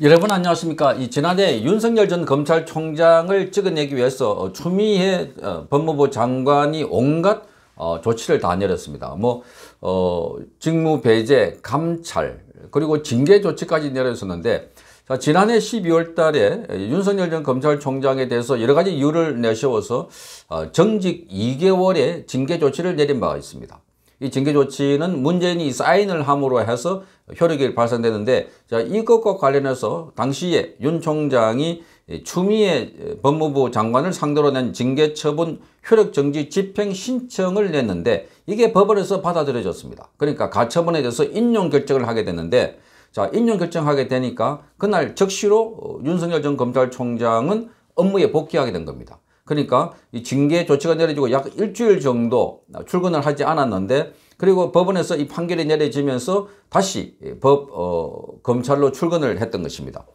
여러분 안녕하십니까 이 지난해 윤석열 전 검찰총장을 찍어내기 위해서 어, 추미애 어, 법무부 장관이 온갖 어, 조치를 다 내렸습니다 뭐 어, 직무배제 감찰 그리고 징계 조치까지 내렸었는데 자, 지난해 12월 달에 윤석열 전 검찰총장에 대해서 여러 가지 이유를 내세워서 어, 정직 2개월의 징계 조치를 내린 바가 있습니다. 이 징계조치는 문재인이 사인을 함으로 해서 효력이 발생되는데 자 이것과 관련해서 당시에 윤 총장이 추미애 법무부 장관을 상대로 낸 징계처분 효력정지 집행 신청을 냈는데 이게 법원에서 받아들여졌습니다. 그러니까 가처분에 대해서 인용 결정을 하게 됐는데 자 인용 결정하게 되니까 그날 즉시로 윤석열 전 검찰총장은 업무에 복귀하게 된 겁니다. 그러니까 이 징계 조치가 내려지고 약 일주일 정도 출근을 하지 않았는데 그리고 법원에서 이 판결이 내려지면서 다시 법 어, 검찰로 출근을 했던 것입니다.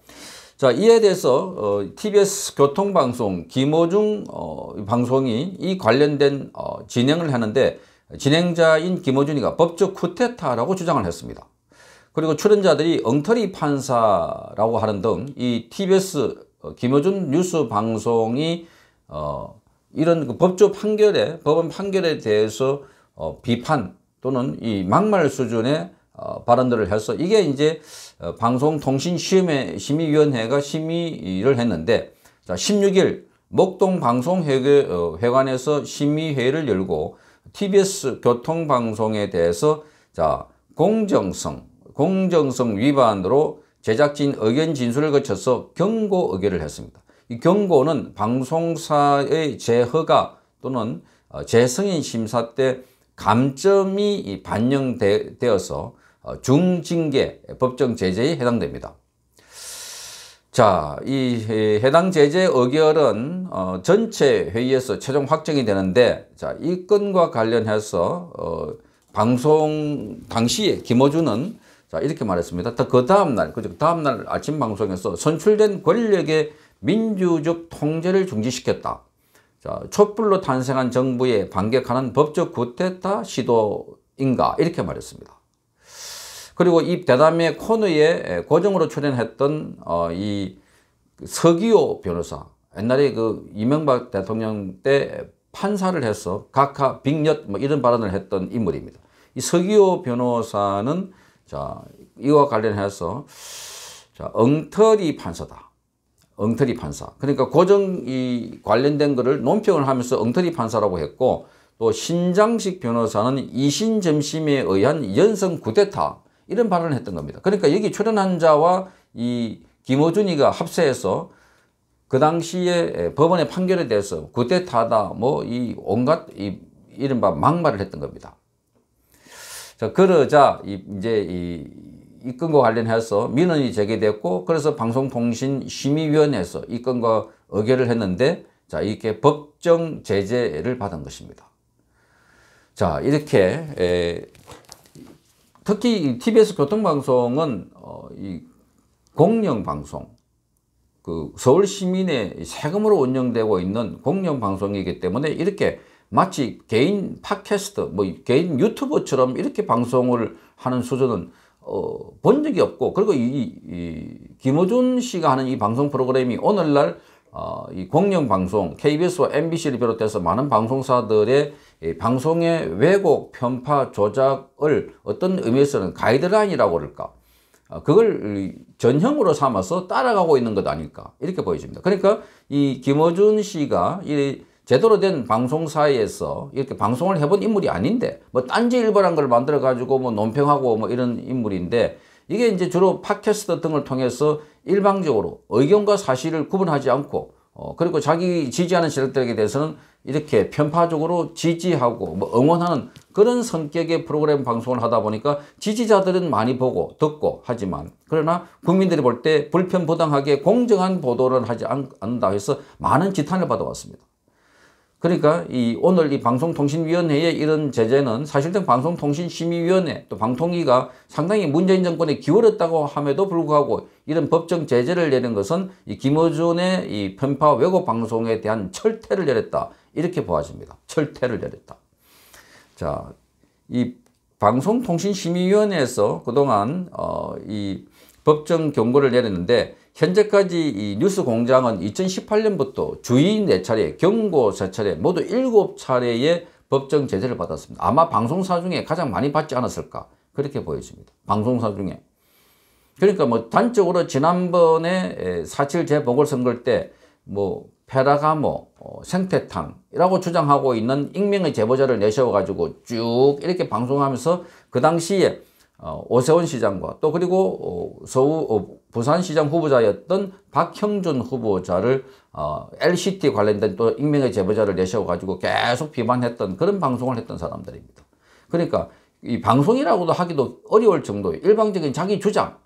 자 이에 대해서 어, TBS 교통방송 김호중 어, 방송이 이 관련된 어, 진행을 하는데 진행자인 김호준이가 법적 쿠데타라고 주장을 했습니다. 그리고 출연자들이 엉터리 판사라고 하는 등 이 TBS 어, 김호준 뉴스 방송이 어, 이런 그 법조 판결에 법원 판결에 대해서 어, 비판 또는 이 막말 수준의 어, 발언들을 해서 이게 이제 어, 방송통신심의위원회가 심의를 했는데 자 16일 목동 방송회관에서 어, 심의회의를 열고 TBS 교통방송에 대해서 자 공정성 공정성 위반으로 제작진 의견 진술을 거쳐서 경고 의결을 했습니다. 이 경고는 방송사의 재허가 또는 어, 재승인 심사 때 감점이 반영되어서 어, 중징계 법정 제재에 해당됩니다. 자, 이 해당 제재 의결은 어, 전체 회의에서 최종 확정이 되는데 자, 이 건과 관련해서 어, 방송 당시에 김호준은 자, 이렇게 말했습니다. 그 다음날, 그죠? 다음날 아침 방송에서 선출된 권력의 민주적 통제를 중지시켰다. 자, 촛불로 탄생한 정부에 반격하는 법적 구테타 시도인가 이렇게 말했습니다. 그리고 이 대담의 코너에 고정으로 출연했던 어, 이 서기호 변호사 옛날에 그 이명박 대통령 때 판사를 해서 각하 빅엿 뭐 이런 발언을 했던 인물입니다. 이 서기호 변호사는 자 이와 관련해서 자 엉터리 판사다. 엉터리 판사. 그러니까 고정 이 관련된 거를 논평을 하면서 엉터리 판사라고 했고 또 신장식 변호사는 이신점심에 의한 연성 구데타 이런 발언을 했던 겁니다. 그러니까 여기 출연한 자와 이 김호준이가 합세해서 그 당시에 법원의 판결에 대해서 구데타다 뭐 이 온갖 이 이른바 막말을 했던 겁니다. 자 그러자 이제 이 이건과 관련해서 민원이 제기됐고 그래서 방송통신심의위원회에서 이 건과 의결을 했는데 자 이렇게 법정 제재를 받은 것입니다. 자 이렇게 에, 특히 TBS 교통방송은 어, 이 공영방송 그 서울 시민의 세금으로 운영되고 있는 공영방송이기 때문에 이렇게 마치 개인 팟캐스트, 뭐 개인 유튜버처럼 이렇게 방송을 하는 수준은 어, 본 적이 없고 그리고 이, 이 김호준 씨가 하는 이 방송 프로그램이 오늘날 어, 이 공영방송 KBS와 MBC를 비롯해서 많은 방송사들의 방송의 왜곡, 편파, 조작을 어떤 의미에서는 가이드라인이라고 그럴까 어, 그걸 전형으로 삼아서 따라가고 있는 것 아닐까 이렇게 보여집니다. 그러니까 이 김어준 씨가 이 제대로 된 방송사에서 이렇게 방송을 해본 인물이 아닌데 뭐 딴지 일부란 걸 만들어 가지고 뭐 논평하고 뭐 이런 인물인데 이게 이제 주로 팟캐스트 등을 통해서 일방적으로 의견과 사실을 구분하지 않고 어 그리고 자기 지지하는 세력들에 게 대해서는 이렇게 편파적으로 지지하고 뭐 응원하는 그런 성격의 프로그램 방송을 하다 보니까 지지자들은 많이 보고 듣고 하지만 그러나 국민들이 볼 때 불편부당하게 공정한 보도를 하지 않는다 해서 많은 지탄을 받아왔습니다. 그러니까 이 오늘 이 방송통신위원회의 이런 제재는 사실상 방송통신심의위원회 또 방통위가 상당히 문재인 정권에 기울었다고 함에도 불구하고 이런 법정 제재를 내는 것은 이 김어준의 이 편파 왜곡 방송에 대한 철퇴를 내렸다 이렇게 보아집니다. 철퇴를 내렸다. 자, 이 방송통신심의위원회에서 그동안 어, 이 법정 경고를 내렸는데 현재까지 이 뉴스 공장은 2018년부터 주인 4차례, 경고 3차례, 모두 7차례의 법정 제재를 받았습니다. 아마 방송사 중에 가장 많이 받지 않았을까 그렇게 보여집니다. 방송사 중에. 그러니까 뭐 단적으로 지난번에 4.7 재보궐선거 때뭐 페라가모, 뭐, 어, 생태탕이라고 주장하고 있는 익명의 제보자를 내세워가지고 쭉 이렇게 방송하면서 그 당시에 어, 오세훈 시장과 또 그리고 어, 서울 부산시장 후보자였던 박형준 후보자를 어, LCT 관련된 또 익명의 제보자를 내셔가지고 계속 비판했던 그런 방송을 했던 사람들입니다. 그러니까 이 방송이라고도 하기도 어려울 정도의 일방적인 자기 주장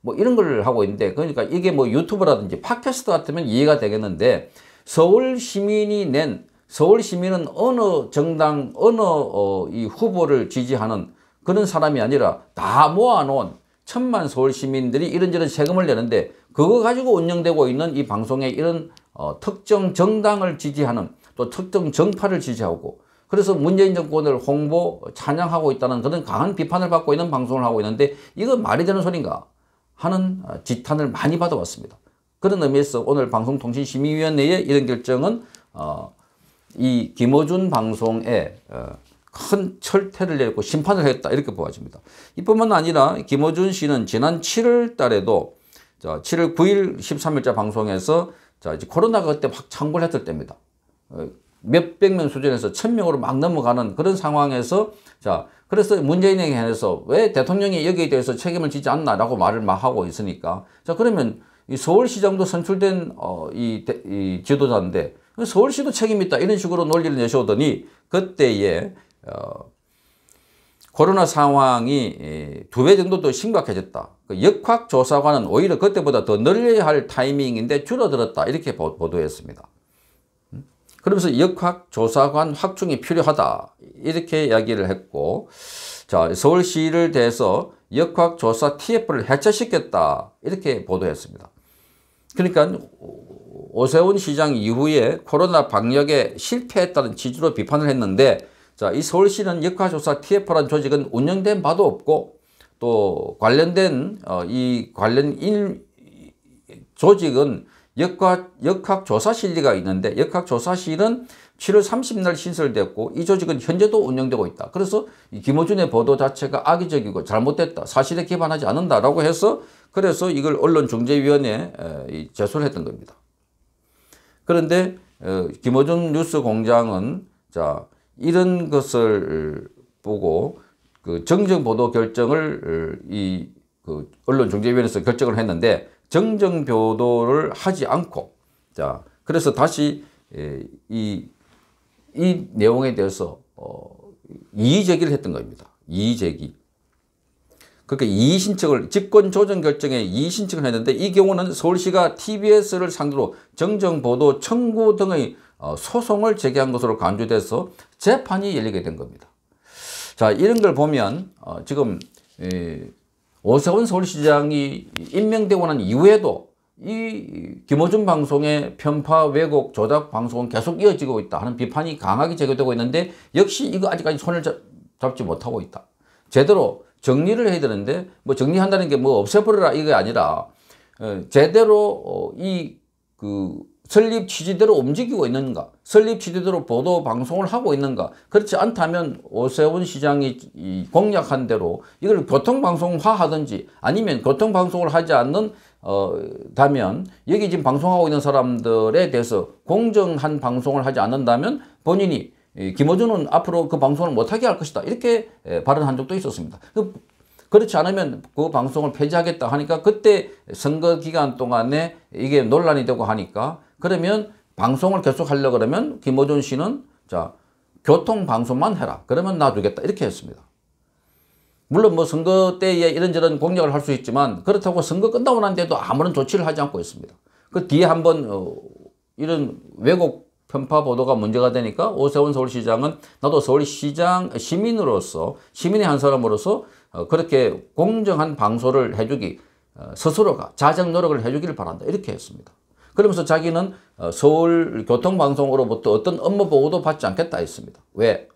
뭐 이런 걸 하고 있는데 그러니까 이게 뭐 유튜브라든지 팟캐스트 같으면 이해가 되겠는데 서울 시민이 낸 서울 시민은 어느 정당 어느 어, 이 후보를 지지하는 그런 사람이 아니라 다 모아놓은 천만 서울 시민들이 이런저런 세금을 내는데 그거 가지고 운영되고 있는 이 방송에 이런 어, 특정 정당을 지지하는 또 특정 정파를 지지하고 그래서 문재인 정권을 홍보 찬양하고 있다는 그런 강한 비판을 받고 있는 방송을 하고 있는데 이거 말이 되는 소린가 하는 어, 지탄을 많이 받아왔습니다. 그런 의미에서 오늘 방송통신심의위원회의 이런 결정은 어, 이 김어준 방송에 어, 큰 철퇴를 내고 심판을 했다 이렇게 보아집니다. 이뿐만 아니라 김어준 씨는 지난 7월 달에도 자 7월 9일 13일자 방송에서 자 이제 코로나가 그때 확 창궐 했을 때입니다. 어, 몇백 명 수준에서 천 명으로 막 넘어가는 그런 상황에서 자 그래서 문재인에게 해서 왜 대통령이 여기에 대해서 책임을 지지 않나라고 말을 막 하고 있으니까 자 그러면 이 서울시장도 선출된 어, 이, 이 지도자인데 서울시도 책임 있다 이런 식으로 논리를 내세우더니 그때에 어, 코로나 상황이 두 배 정도 더 심각해졌다. 그 역학조사관은 오히려 그때보다 더 늘려야 할 타이밍인데 줄어들었다. 이렇게 보도했습니다. 음? 그러면서 역학조사관 확충이 필요하다. 이렇게 이야기를 했고, 자, 서울시를 대해서 역학조사 TF를 해체시켰다. 이렇게 보도했습니다. 그러니까 오세훈 시장 이후에 코로나 방역에 실패했다는 취지로 비판을 했는데, 자, 이 서울시는 역학조사 TF라는 조직은 운영된 바도 없고 또 관련된 어, 이 관련 일 조직은 역학, 역학조사실리가 있는데 역학조사실은 7월 30일 신설됐고 이 조직은 현재도 운영되고 있다. 그래서 김호준의 보도 자체가 악의적이고 잘못됐다. 사실에 기반하지 않는다라고 해서 그래서 이걸 언론중재위원회에 제소를 했던 겁니다. 그런데 어, 김호준 뉴스공장은 자 이런 것을 보고 그 정정 보도 결정을 이 그 언론 중재위원회에서 결정을 했는데 정정 보도를 하지 않고 자 그래서 다시 이이 예, 이 내용에 대해서 어, 이의 제기를 했던 겁니다. 이의 제기. 그렇게 그러니까 이의 신청을 집권 조정 결정에 이의 신청을 했는데 이 경우는 서울시가 TBS를 상대로 정정 보도 청구 등의 어, 소송을 제기한 것으로 간주돼서 재판이 열리게 된 겁니다. 자 이런 걸 보면 어, 지금 오세훈 서울시장이 임명되고 난 이후에도 이 김호준 방송의 편파 왜곡 조작 방송은 계속 이어지고 있다 하는 비판이 강하게 제기되고 있는데 역시 이거 아직까지 손을 잡, 지 못하고 있다. 제대로 정리를 해야 되는데 뭐 정리한다는 게뭐 없애버려라 이게 아니라 어, 제대로 이그 설립 취지대로 움직이고 있는가 설립 취지대로 보도 방송을 하고 있는가 그렇지 않다면 오세훈 시장이 공약한 대로 이걸 교통방송화 하든지 아니면 교통방송을 하지 않는 어, 다면 여기 지금 방송하고 있는 사람들에 대해서 공정한 방송을 하지 않는다면 본인이 김호준은 앞으로 그 방송을 못하게 할 것이다 이렇게 발언한 적도 있었습니다 그 그렇지 않으면 그 방송을 폐지하겠다 하니까 그때 선거 기간 동안에 이게 논란이 되고 하니까 그러면 방송을 계속 하려 그러면 김어준 씨는 자 교통방송만 해라. 그러면 놔두겠다. 이렇게 했습니다. 물론 뭐 선거 때에 이런저런 공략을 할 수 있지만 그렇다고 선거 끝나고 난뒤에도 아무런 조치를 하지 않고 있습니다. 그 뒤에 한번 어, 이런 왜곡 편파 보도가 문제가 되니까 오세훈 서울시장은 나도 서울시장 시민으로서 시민의 한 사람으로서 어, 그렇게 공정한 방송을 해주기 어, 스스로가 자정 노력을 해주기를 바란다 이렇게 했습니다. 그러면서 자기는 어, 서울 교통방송으로부터 어떤 업무 보고도 받지 않겠다 했습니다. 왜?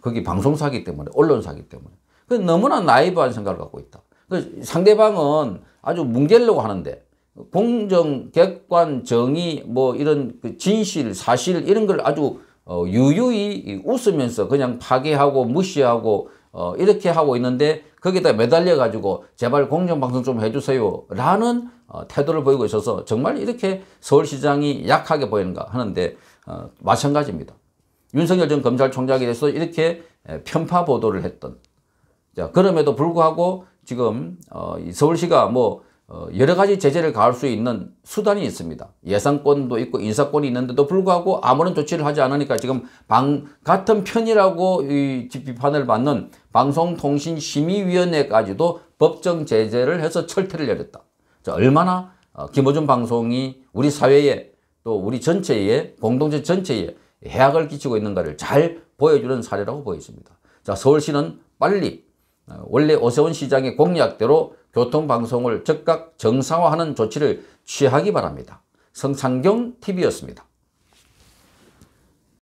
거기 방송사기 때문에 언론사기 때문에 그 너무나 나이브한 생각을 갖고 있다. 그 상대방은 아주 뭉개려고 하는데 공정, 객관, 정의 뭐 이런 그 진실, 사실 이런 걸 아주 어, 유유히 웃으면서 그냥 파괴하고 무시하고 어, 이렇게 하고 있는데 거기다 매달려 가지고 제발 공정방송 좀 해주세요 라는 어, 태도를 보이고 있어서 정말 이렇게 서울시장이 약하게 보이는가 하는데 어, 마찬가지입니다. 윤석열 전 검찰총장에 대해서 이렇게 편파 보도를 했던 자, 그럼에도 불구하고 지금 어, 서울시가 뭐 여러 가지 제재를 가할 수 있는 수단이 있습니다. 예산권도 있고 인사권이 있는데도 불구하고 아무런 조치를 하지 않으니까 지금 방 같은 편이라고 이 비판을 받는 방송통신심의위원회까지도 법정 제재를 해서 철퇴를 내렸다. 얼마나 어, 김어준 방송이 우리 사회에 또 우리 전체에 공동체 전체에 해악을 끼치고 있는가를 잘 보여주는 사례라고 보여집니다. 자 서울시는 빨리 어, 원래 오세훈 시장의 공약대로 교통방송을 즉각 정상화하는 조치를 취하기 바랍니다. 성창경 TV였습니다.